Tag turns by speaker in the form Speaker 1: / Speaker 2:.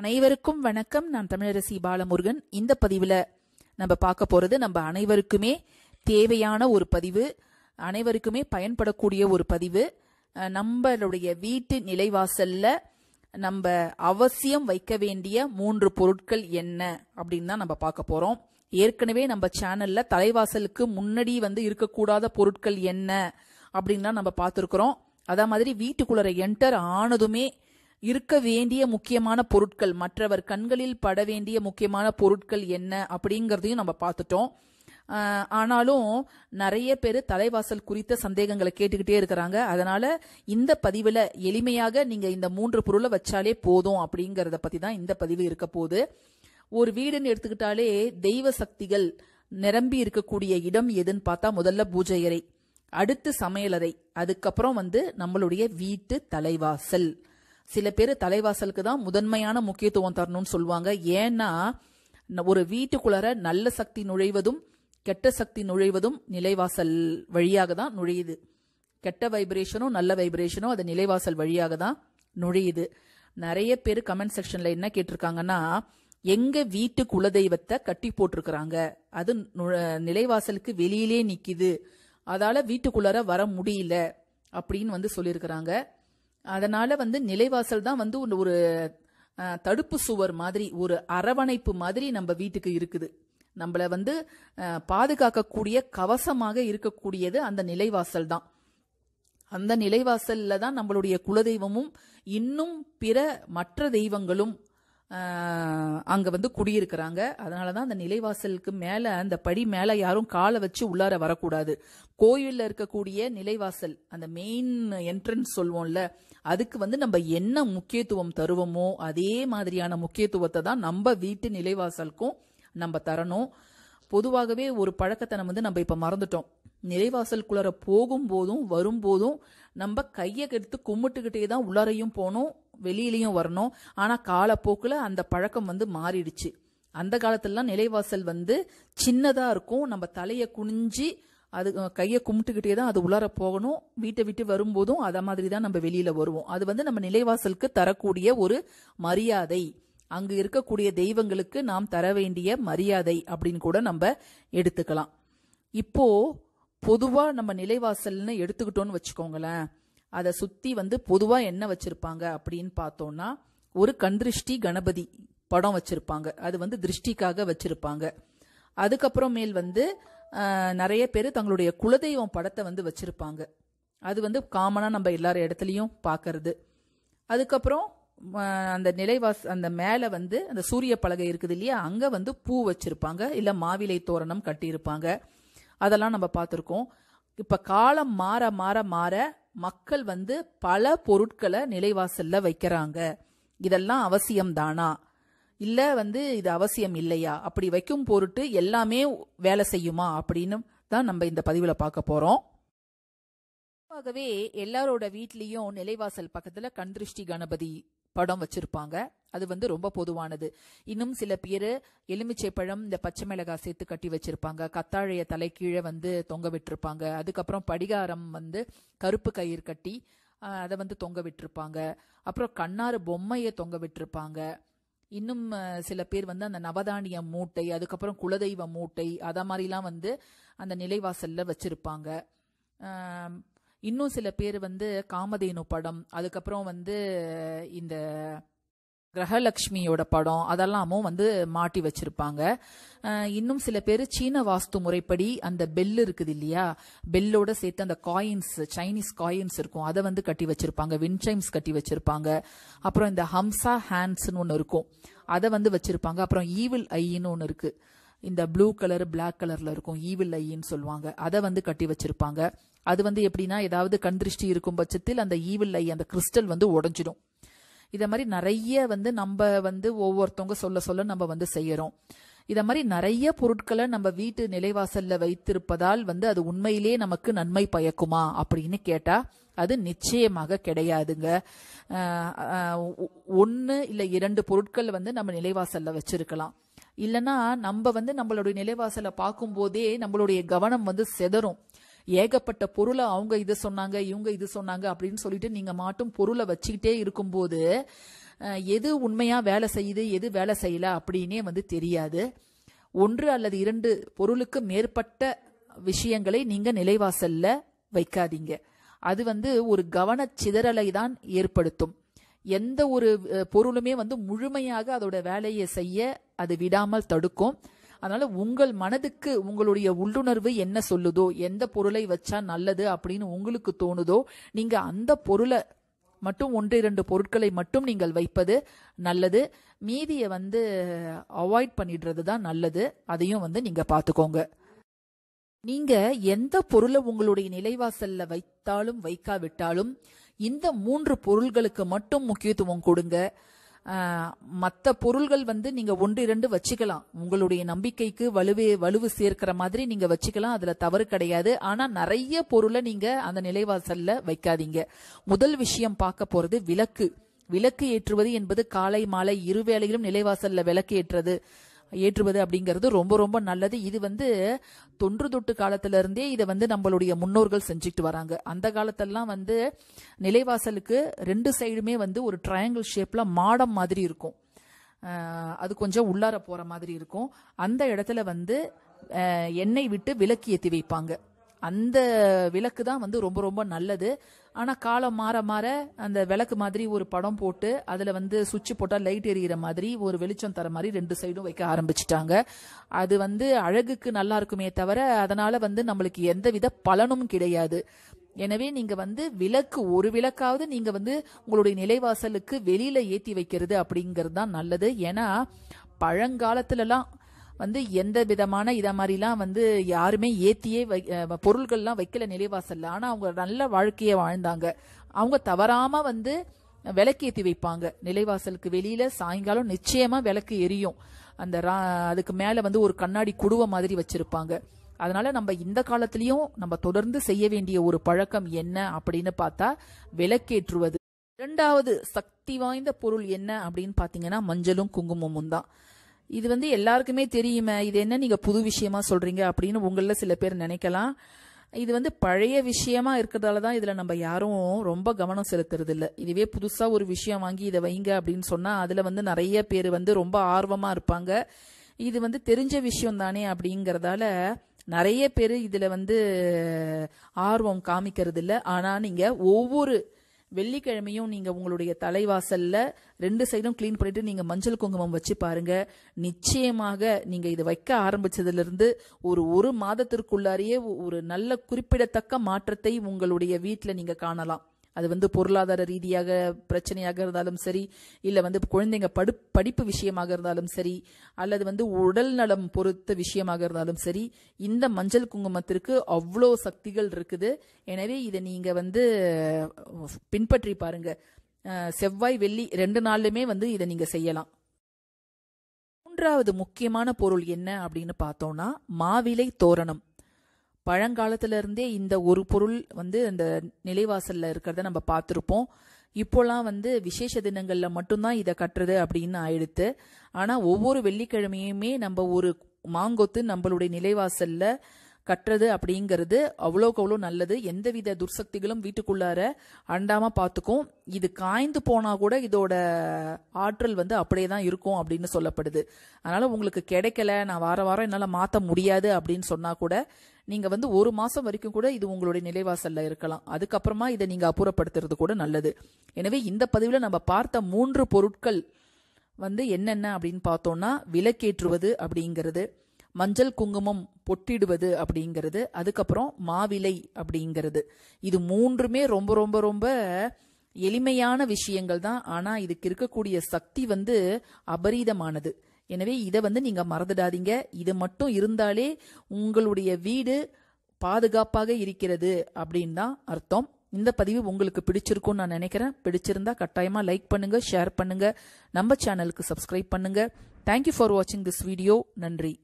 Speaker 1: அனைவருக்கும் வணக்கம் நான் தமிழரசி பாலமுருகன் இந்த பதிவில் நம்ம பார்க்க போகிறது நம்ம அனைவருக்குமே தேவையான ஒரு பதிவு அனைவருக்குமே பயன்படக்கூடிய ஒரு பதிவு நம்மளுடைய வீட்டு நிலைவாசல்ல நம்ம அவசியம் வைக்க வேண்டிய மூன்று பொருட்கள் என்ன அப்படின்னு தான் நம்ம பார்க்க போகிறோம் ஏற்கனவே நம்ம சேனலில் தலைவாசலுக்கு முன்னாடி வந்து இருக்கக்கூடாத பொருட்கள் என்ன அப்படின்லாம் நம்ம பார்த்துருக்குறோம் அதே மாதிரி வீட்டுக்குள்ளே என்டர் ஆனதுமே இருக்க வேண்டிய முக்கியமான பொருட்கள் மற்றவர் கண்களில் பட வேண்டிய முக்கியமான பொருட்கள் என்ன அப்படிங்கிறதையும் நம்ம பார்த்துட்டோம் ஆனாலும் நிறைய பேர் தலைவாசல் குறித்த சந்தேகங்களை கேட்டுக்கிட்டே இருக்கிறாங்க அதனால இந்த பதிவில் எளிமையாக நீங்கள் இந்த மூன்று பொருளை வச்சாலே போதும் அப்படிங்கிறத பற்றி தான் இந்த பதிவு இருக்க போது ஒரு வீடுன்னு எடுத்துக்கிட்டாலே தெய்வ சக்திகள் நிரம்பி இருக்கக்கூடிய இடம் எதுன்னு பார்த்தா முதல்ல பூஜை அறை அடுத்து சமையலறை அதுக்கப்புறம் வந்து நம்மளுடைய வீட்டு தலைவாசல் சில பேர் தலைவாசலுக்கு தான் முதன்மையான முக்கியத்துவம் தரணும்னு சொல்லுவாங்க ஏன்னா ஒரு வீட்டுக்குள்ளர நல்ல சக்தி நுழைவதும் கெட்ட சக்தி நுழைவதும் நிலைவாசல் வழியாக தான் நுழையுது கெட்ட வைப்ரேஷனும் நல்ல வைப்ரேஷனும் அது நிலைவாசல் வழியாக தான் நுழையுது நிறைய பேர் கமெண்ட் செக்ஷன்ல என்ன கேட்டிருக்காங்கன்னா எங்க வீட்டு குலதெய்வத்தை கட்டி போட்டிருக்கிறாங்க அது நிலைவாசலுக்கு வெளியிலே நிக்குது அதால வீட்டுக்குள்ளார வர முடியல அப்படின்னு வந்து சொல்லியிருக்கிறாங்க அதனால வந்து நிலைவாசல் தான் வந்து ஒரு தடுப்பு சுவர் மாதிரி ஒரு அரவணைப்பு மாதிரி நம்ம வீட்டுக்கு இருக்குது நம்மளை வந்து பாதுகாக்கக்கூடிய கவசமாக இருக்கக்கூடியது அந்த நிலைவாசல் தான் அந்த நிலைவாசல்ல தான் நம்மளுடைய குலதெய்வமும் இன்னும் பிற மற்ற தெய்வங்களும் அங்கே வந்து குடியிருக்கிறாங்க அதனால தான் அந்த நிலைவாசலுக்கு மேலே அந்த படி மேலே யாரும் காலை வச்சு உள்ளார வரக்கூடாது கோயிலில் இருக்கக்கூடிய நிலைவாசல் அந்த மெயின் என்ட்ரன்ஸ் சொல்வோம்ல அதுக்கு வந்து நம்ம என்ன முக்கியத்துவம் தருவோமோ அதே மாதிரியான முக்கியத்துவத்தை தான் நம்ம வீட்டு நிலைவாசலுக்கும் நம்ம தரணும் பொதுவாகவே ஒரு பழக்கத்தை நம்ம வந்து நம்ம இப்போ மறந்துட்டோம் நிலைவாசலுக்குள்ளார போகும்போதும் வரும்போதும் நம்ம கையை கெடுத்து கும்பிட்டுக்கிட்டே தான் உள்ளாரையும் போனோம் வெளியிலையும் வரணும் ஆனால் காலப்போக்கில் அந்த பழக்கம் வந்து மாறிடுச்சு அந்த காலத்துலலாம் நிலைவாசல் வந்து சின்னதாக இருக்கும் நம்ம தலையை குனிஞ்சு அது கையை கும்பிட்டுக்கிட்டே தான் அது உள்ளார போகணும் வீட்டை விட்டு வரும்போதும் அதை மாதிரி தான் நம்ம வெளியில் வருவோம் அது வந்து நம்ம நிலைவாசலுக்கு தரக்கூடிய ஒரு மரியாதை அங்கு இருக்கக்கூடிய தெய்வங்களுக்கு நாம் தர வேண்டிய மரியாதை அப்படின்னு கூட நம்ம எடுத்துக்கலாம் இப்போ பொதுவாக நம்ம நிலைவாசல்னு எடுத்துக்கிட்டோன்னு வச்சுக்கோங்களேன் அதை சுற்றி வந்து பொதுவாக என்ன வச்சுருப்பாங்க அப்படின்னு பார்த்தோன்னா ஒரு கண்திருஷ்டி கணபதி படம் வச்சுருப்பாங்க அது வந்து திருஷ்டிக்காக வச்சுருப்பாங்க அதுக்கப்புறமேல் வந்து நிறைய பேர் தங்களுடைய குலதெய்வம் படத்தை வந்து வச்சுருப்பாங்க அது வந்து காமனாக நம்ம எல்லார் இடத்துலையும் பார்க்கறது அதுக்கப்புறம் அந்த நிலைவாஸ் அந்த மேலே வந்து அந்த சூரிய பலகை இருக்குது இல்லையா அங்கே வந்து பூ வச்சுருப்பாங்க இல்லை மாவிலை தோரணம் கட்டியிருப்பாங்க அதெல்லாம் நம்ம பார்த்துருக்கோம் இப்போ காலம் மாற மாற மாற மக்கள் வந்து பல பொருட்களை நிலைவாசல்ல வைக்கிறாங்க இதெல்லாம் அவசியம் தானா இல்ல வந்து இது அவசியம் இல்லையா அப்படி வைக்கும் பொருட்டு எல்லாமே வேலை செய்யுமா அப்படின்னு தான் நம்ம இந்த பதிவுல பார்க்க போறோம் பொதுவாகவே எல்லாரோட வீட்லயும் நிலைவாசல் பக்கத்துல கண்திருஷ்டி கணபதி படம் வச்சிருப்பாங்க அது வந்து ரொம்ப பொதுவானது இன்னும் சில பேர் எலுமிச்சை பழம் இந்த பச்சை மிளகாய் சேர்த்து கட்டி வச்சிருப்பாங்க கத்தாழைய தலை கீழே வந்து தொங்க விட்டுருப்பாங்க அதுக்கப்புறம் படிகாரம் வந்து கருப்பு கயிறு கட்டி அதை வந்து தொங்க விட்டுருப்பாங்க அப்புறம் கண்ணாறு பொம்மையை தொங்க விட்டுருப்பாங்க இன்னும் சில பேர் வந்து அந்த நவதானிய மூட்டை அதுக்கப்புறம் குலதெய்வ மூட்டை அதை மாதிரிலாம் வந்து அந்த நிலைவாசலில் வச்சிருப்பாங்க இன்னும் சில பேர் வந்து காமதேனு படம் அதுக்கப்புறம் வந்து இந்த கிரகலட்சுமியோட படம் அதெல்லாமும் வந்து மாட்டி வச்சிருப்பாங்க இன்னும் சில பேர் சீன வாஸ்து முறைப்படி அந்த பெல் இருக்குது இல்லையா பெல்லோட சேர்த்து அந்த காயின்ஸ் சைனீஸ் காயின்ஸ் இருக்கும் அதை வந்து கட்டி வச்சிருப்பாங்க வின்சைம்ஸ் கட்டி வச்சிருப்பாங்க அப்புறம் இந்த ஹம்சா ஹேண்ட்ஸ்னு ஒன்று இருக்கும் அதை வந்து வச்சிருப்பாங்க அப்புறம் ஈவில் ஐன்னு ஒன்று இருக்குது இந்த ப்ளூ கலர் பிளாக் கலரில் இருக்கும் ஈவில் ஐன்னு சொல்லுவாங்க அதை வந்து கட்டி வச்சிருப்பாங்க அது வந்து எப்படின்னா ஏதாவது கண் திருஷ்டி இருக்கும் பட்சத்தில் அந்த ஈவில் ஐ அந்த கிறிஸ்டல் வந்து உடஞ்சிடும் இதை மாதிரி நிறைய வந்து நம்ம வந்து ஒவ்வொருத்தவங்க சொல்ல சொல்ல நம்ம வந்து செய்யறோம் இதை மாதிரி நிறைய பொருட்களை நம்ம வீட்டு நிலைவாசல்ல வைத்திருப்பதால் வந்து அது உண்மையிலே நமக்கு நன்மை பயக்குமா அப்படின்னு கேட்டா அது நிச்சயமாக கிடையாதுங்க ஒன்று இல்லை இரண்டு பொருட்கள் வந்து நம்ம நிலைவாசல்ல வச்சிருக்கலாம் இல்லைன்னா நம்ம வந்து நம்மளுடைய நிலைவாசலை பார்க்கும்போதே நம்மளுடைய கவனம் வந்து செதறும் ஏகப்பட்ட பொருளை அவங்க இது சொன்னாங்க இவங்க இது சொன்னாங்க அப்படின்னு சொல்லிட்டு நீங்க மாட்டும் பொருளை வச்சுக்கிட்டே இருக்கும்போது எது உண்மையா வேலை செய்யுது எது வேலை செய்யல அப்படின்னே வந்து தெரியாது ஒன்று அல்லது இரண்டு பொருளுக்கு மேற்பட்ட விஷயங்களை நீங்க நிலைவாசல்ல வைக்காதீங்க அது வந்து ஒரு கவனச்சிதறலை தான் ஏற்படுத்தும் எந்த ஒரு பொருளுமே வந்து முழுமையாக அதோட வேலையை செய்ய அது விடாமல் தடுக்கும் அதனால உங்கள் மனதுக்கு உங்களுடைய உள்ளுணர்வு என்ன சொல்லுதோ எந்த பொருளை வச்சா நல்லது அப்படின்னு உங்களுக்கு தோணுதோ நீங்க அந்த பொருளை மட்டும் ஒன்று இரண்டு பொருட்களை மட்டும் நீங்கள் வைப்பது நல்லது மீதியை வந்து அவாய்ட் பண்ணிடுறது தான் நல்லது அதையும் வந்து நீங்க பார்த்துக்கோங்க நீங்க எந்த பொருளை உங்களுடைய நிலைவாசல்ல வைத்தாலும் வைக்காவிட்டாலும் இந்த மூன்று பொருள்களுக்கு மட்டும் முக்கியத்துவம் கொடுங்க மற்ற பொருள்கள் வந்து நீங்க ஒன்று இரண்டு வச்சுக்கலாம் உங்களுடைய நம்பிக்கைக்கு வலுவே வலுவு சேர்க்கிற மாதிரி நீங்க வச்சுக்கலாம் அதுல தவறு கிடையாது ஆனா நிறைய பொருளை நீங்க அந்த நிலைவாசல்ல வைக்காதீங்க முதல் விஷயம் பார்க்க போறது விளக்கு விளக்கு ஏற்றுவது என்பது காலை மாலை இருவேளையிலும் நிலைவாசல்ல விளக்கு ஏற்றுறது ஏற்றுவது அப்படிங்கிறது ரொம்ப ரொம்ப நல்லது இது வந்து தொன்று தொட்டு காலத்திலிருந்தே இதை வந்து நம்மளுடைய முன்னோர்கள் செஞ்சுட்டு வராங்க அந்த காலத்தெல்லாம் வந்து நிலைவாசலுக்கு ரெண்டு சைடுமே வந்து ஒரு ட்ரையாங்கிள் ஷேப்பில் மாடம் மாதிரி இருக்கும் அது கொஞ்சம் உள்ளார போகிற மாதிரி இருக்கும் அந்த இடத்துல வந்து எண்ணெய் விட்டு விளக்கு ஏற்றி வைப்பாங்க அந்த விளக்கு தான் வந்து ரொம்ப ரொம்ப நல்லது ஆனால் காலம் மாற மாற அந்த விளக்கு மாதிரி ஒரு படம் போட்டு அதில் வந்து சுவிட்ச் போட்டால் லைட் எரியிற மாதிரி ஒரு வெளிச்சம் தர மாதிரி ரெண்டு சைடும் வைக்க ஆரம்பிச்சிட்டாங்க அது வந்து அழகுக்கு நல்லா இருக்குமே தவிர அதனால் வந்து நம்மளுக்கு எந்த வித பலனும் கிடையாது எனவே நீங்க வந்து விளக்கு ஒரு விளக்காவது நீங்க வந்து உங்களுடைய நிலைவாசலுக்கு வெளியில ஏத்தி வைக்கிறது அப்படிங்கிறது தான் நல்லது ஏன்னா பழங்காலத்துலலாம் வந்து எந்த விதமான இதை மாதிரிலாம் வந்து யாருமே ஏற்றியே வை பொருள்கள்லாம் வைக்கல நிலைவாசல்ல ஆனால் அவங்க நல்ல வாழ்க்கையை வாழ்ந்தாங்க அவங்க தவறாமல் வந்து விளக்கு ஏற்றி வைப்பாங்க நிலைவாசலுக்கு வெளியில் சாயங்காலம் நிச்சயமாக விளக்கு எரியும் அந்த அதுக்கு மேலே வந்து ஒரு கண்ணாடி குடுவை மாதிரி வச்சுருப்பாங்க அதனால நம்ம இந்த காலத்திலையும் நம்ம தொடர்ந்து செய்ய வேண்டிய ஒரு பழக்கம் என்ன அப்படின்னு பார்த்தா விளக்கேற்றுவது இரண்டாவது சக்தி வாய்ந்த பொருள் என்ன அப்படின்னு பார்த்தீங்கன்னா மஞ்சளும் குங்குமமும் தான் இது வந்து எல்லாருக்குமே தெரியுமே இது என்ன நீங்க புது விஷயமா சொல்றீங்க அப்படின்னு உங்கள சில பேர் நினைக்கலாம் இது வந்து பழைய விஷயமா இருக்கிறதால தான் இதில் நம்ம யாரும் ரொம்ப கவனம் செலுத்துறது இல்லை இதுவே புதுசாக ஒரு விஷயம் வாங்கி இதை வைங்க அப்படின்னு சொன்னால் அதில் வந்து நிறைய பேர் வந்து ரொம்ப ஆர்வமாக இருப்பாங்க இது வந்து தெரிஞ்ச விஷயம் தானே அப்படிங்கிறதால நிறைய பேர் இதில் வந்து ஆர்வம் காமிக்கிறது இல்லை ஆனால் நீங்கள் ஒவ்வொரு வெள்ளிக்கிழமையும் நீங்க உங்களுடைய தலைவாசல்ல ரெண்டு சைடும் கிளீன் பண்ணிட்டு நீங்க மஞ்சள் குங்குமம் வச்சு பாருங்க நிச்சயமாக நீங்க இது வைக்க ஆரம்பிச்சதுல இருந்து ஒரு ஒரு மாதத்திற்குள்ளாரியே ஒரு நல்ல குறிப்பிடத்தக்க மாற்றத்தை உங்களுடைய வீட்டில் நீங்க காணலாம் அது வந்து பொருளாதார ரீதியாக பிரச்சனையாக இருந்தாலும் சரி இல்லை வந்து குழந்தைங்க படு படிப்பு விஷயமாக இருந்தாலும் சரி அல்லது வந்து உடல் நலம் பொறுத்த விஷயமாக இருந்தாலும் சரி இந்த மஞ்சள் குங்குமத்திற்கு அவ்வளோ சக்திகள் இருக்குது எனவே இதை நீங்கள் வந்து பின்பற்றி பாருங்க செவ்வாய் வெள்ளி ரெண்டு நாள்லையுமே வந்து இதை நீங்கள் செய்யலாம் மூன்றாவது முக்கியமான பொருள் என்ன அப்படின்னு பார்த்தோம்னா மாவிலை தோரணம் பழங்காலத்துல இருந்தே இந்த ஒரு பொருள் வந்து அந்த நிலைவாசல்ல இருக்கிறத நம்ம பார்த்துருப்போம் இப்போலாம் வந்து விசேஷ தினங்களில் மட்டும்தான் இதை கட்டுறது அப்படின்னு ஆயிடுத்து ஆனால் ஒவ்வொரு வெள்ளிக்கிழமையுமே நம்ம ஒரு மாங்கொத்து நம்மளுடைய நிலைவாசல்ல கட்டுறது அப்படிங்கிறது அவ்வளோக்கு அவ்வளோ நல்லது எந்தவித துர்சக்திகளும் வீட்டுக்குள்ளார அண்டாமல் பார்த்துக்கும் இது காய்ந்து போனால் கூட இதோட ஆற்றல் வந்து அப்படியே தான் இருக்கும் அப்படின்னு சொல்லப்படுது அதனால் உங்களுக்கு கிடைக்கல நான் வார வாரம் என்னால் மாற்ற முடியாது அப்படின்னு சொன்னால் கூட நீங்கள் வந்து ஒரு மாதம் வரைக்கும் கூட இது உங்களுடைய நிலைவாசலில் இருக்கலாம் அதுக்கப்புறமா இதை நீங்கள் அப்புறப்படுத்துறது கூட நல்லது எனவே இந்த பதிவில் நம்ம பார்த்த மூன்று பொருட்கள் வந்து என்னென்ன அப்படின்னு பார்த்தோம்னா விலக்கேற்றுவது அப்படிங்கிறது மஞ்சள் குங்குமம் பொட்டிடுவது அப்படிங்கிறது அதுக்கப்புறம் மாவிலை அப்படிங்கிறது இது மூன்றுமே ரொம்ப ரொம்ப ரொம்ப எளிமையான விஷயங்கள் தான் ஆனா இதுக்கு இருக்கக்கூடிய சக்தி வந்து அபரீதமானது எனவே இதை வந்து நீங்க மறந்துடாதீங்க இது மட்டும் இருந்தாலே உங்களுடைய வீடு பாதுகாப்பாக இருக்கிறது அப்படின்னு தான் அர்த்தம் இந்த பதிவு உங்களுக்கு பிடிச்சிருக்கும்னு நான் நினைக்கிறேன் பிடிச்சிருந்தா கட்டாயமா லைக் பண்ணுங்க ஷேர் பண்ணுங்க நம்ம சேனலுக்கு சப்ஸ்கிரைப் பண்ணுங்க தேங்க்யூ ஃபார் வாட்சிங் திஸ் வீடியோ நன்றி